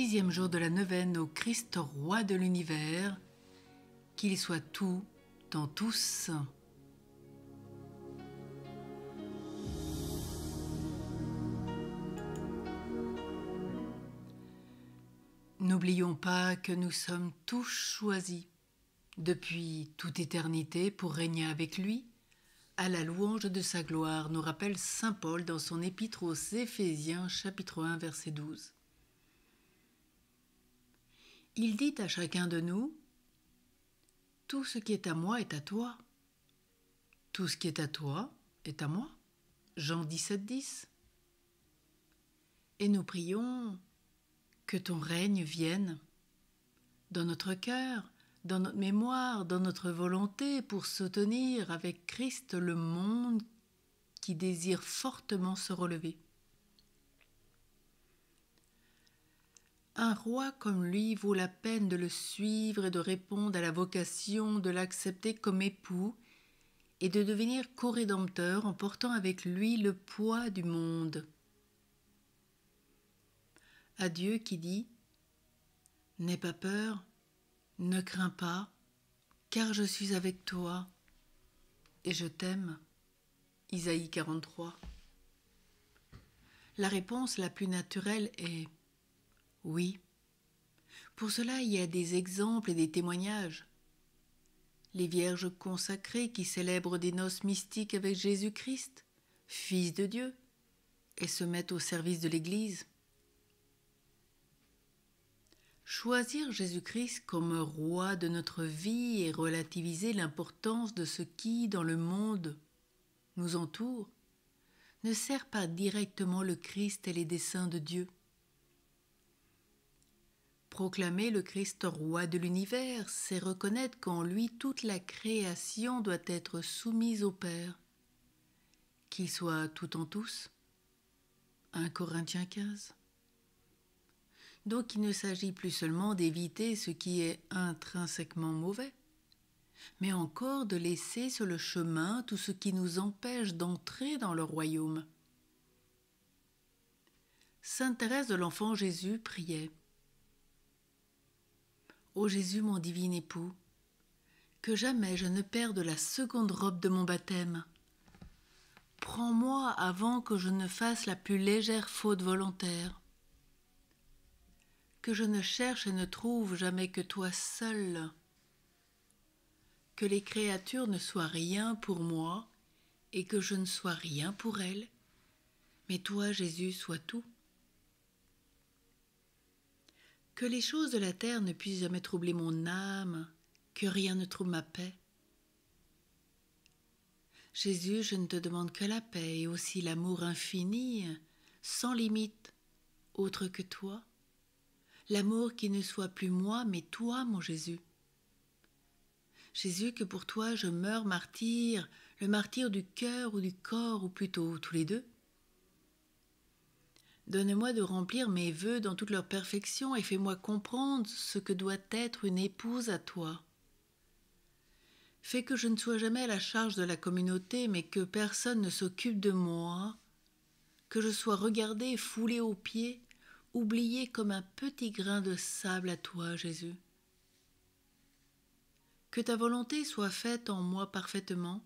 sixième jour de la neuvaine au Christ roi de l'univers, qu'il soit tout dans tous. N'oublions pas que nous sommes tous choisis depuis toute éternité pour régner avec lui. À la louange de sa gloire, nous rappelle Saint Paul dans son épître aux Éphésiens chapitre 1 verset 12. Il dit à chacun de nous, Tout ce qui est à moi est à toi. Tout ce qui est à toi est à moi. Jean 17, 10. Et nous prions que ton règne vienne dans notre cœur, dans notre mémoire, dans notre volonté pour soutenir avec Christ le monde qui désire fortement se relever. Un roi comme lui vaut la peine de le suivre et de répondre à la vocation de l'accepter comme époux et de devenir co-rédempteur en portant avec lui le poids du monde. À Dieu qui dit N'aie pas peur, ne crains pas, car je suis avec toi et je t'aime. Isaïe 43. La réponse la plus naturelle est oui. Pour cela, il y a des exemples et des témoignages. Les vierges consacrées qui célèbrent des noces mystiques avec Jésus-Christ, Fils de Dieu, et se mettent au service de l'Église. Choisir Jésus-Christ comme roi de notre vie et relativiser l'importance de ce qui, dans le monde, nous entoure, ne sert pas directement le Christ et les desseins de Dieu. Proclamer le Christ roi de l'univers, c'est reconnaître qu'en lui toute la création doit être soumise au Père, qu'il soit tout en tous. 1 Corinthiens 15. Donc il ne s'agit plus seulement d'éviter ce qui est intrinsèquement mauvais, mais encore de laisser sur le chemin tout ce qui nous empêche d'entrer dans le royaume. Sainte Thérèse de l'Enfant Jésus priait Ô Jésus, mon divin époux, que jamais je ne perde la seconde robe de mon baptême. Prends-moi avant que je ne fasse la plus légère faute volontaire. Que je ne cherche et ne trouve jamais que toi seul. Que les créatures ne soient rien pour moi et que je ne sois rien pour elles. Mais toi, Jésus, sois tout. Que les choses de la terre ne puissent jamais troubler mon âme, que rien ne trouble ma paix. Jésus, je ne te demande que la paix et aussi l'amour infini, sans limite, autre que toi. L'amour qui ne soit plus moi, mais toi, mon Jésus. Jésus, que pour toi je meurs martyr, le martyr du cœur ou du corps, ou plutôt tous les deux. Donne-moi de remplir mes vœux dans toute leur perfection et fais-moi comprendre ce que doit être une épouse à toi. Fais que je ne sois jamais à la charge de la communauté, mais que personne ne s'occupe de moi, que je sois regardée, foulée aux pieds, oubliée comme un petit grain de sable à toi, Jésus. Que ta volonté soit faite en moi parfaitement,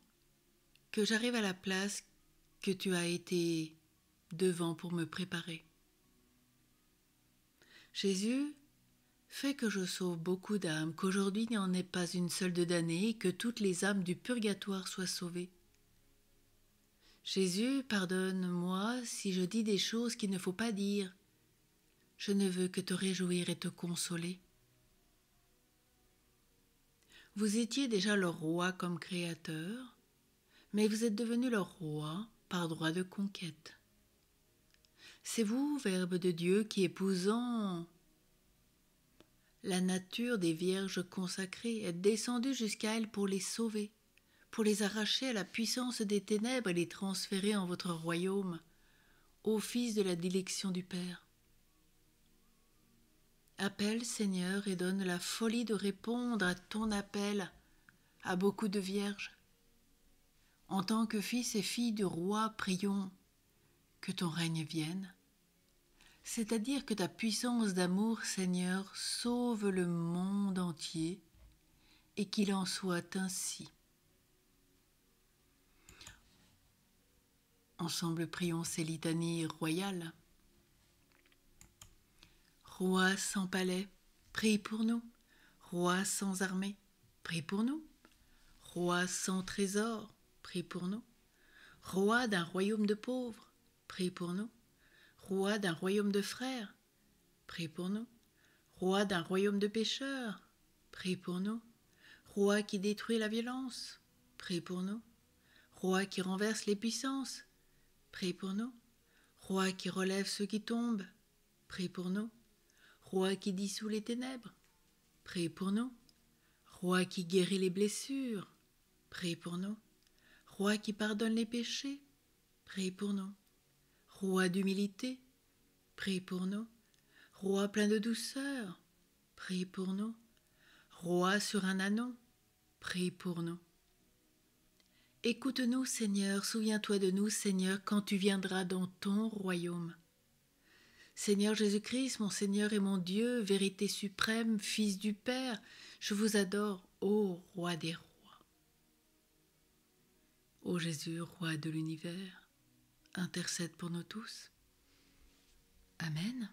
que j'arrive à la place que tu as été devant pour me préparer. Jésus, fais que je sauve beaucoup d'âmes, qu'aujourd'hui n'y en ait pas une seule de damnée et que toutes les âmes du purgatoire soient sauvées. Jésus, pardonne-moi si je dis des choses qu'il ne faut pas dire. Je ne veux que te réjouir et te consoler. Vous étiez déjà leur roi comme créateur, mais vous êtes devenu leur roi par droit de conquête. C'est vous, Verbe de Dieu, qui épousant la nature des vierges consacrées êtes descendu jusqu'à elles pour les sauver, pour les arracher à la puissance des ténèbres et les transférer en votre royaume, au Fils de la dilection du Père. Appelle, Seigneur, et donne la folie de répondre à ton appel à beaucoup de vierges. En tant que fils et filles du roi, prions que ton règne vienne, c'est-à-dire que ta puissance d'amour, Seigneur, sauve le monde entier et qu'il en soit ainsi. Ensemble prions ces litanies royales. Roi sans palais, prie pour nous. Roi sans armée, prie pour nous. Roi sans trésor, prie pour nous. Roi d'un royaume de pauvres, Prie pour nous. Roi d'un royaume de frères, Prie pour nous. Roi d'un royaume de pécheurs, Prie pour nous. Roi qui détruit la violence, Prie pour nous. Roi qui renverse les puissances, Prie pour nous. Roi qui relève ceux qui tombent, Prie pour nous. Roi qui dissout les ténèbres, Prie pour nous. Roi qui guérit les blessures, Prie pour nous. Roi qui pardonne les péchés, Prie pour nous roi d'humilité, prie pour nous. Roi plein de douceur, prie pour nous. Roi sur un anon, prie pour nous. Écoute-nous, Seigneur, souviens-toi de nous, Seigneur, quand tu viendras dans ton royaume. Seigneur Jésus-Christ, mon Seigneur et mon Dieu, vérité suprême, Fils du Père, je vous adore, ô Roi des rois. Ô Jésus, Roi de l'univers, intercède pour nous tous. Amen.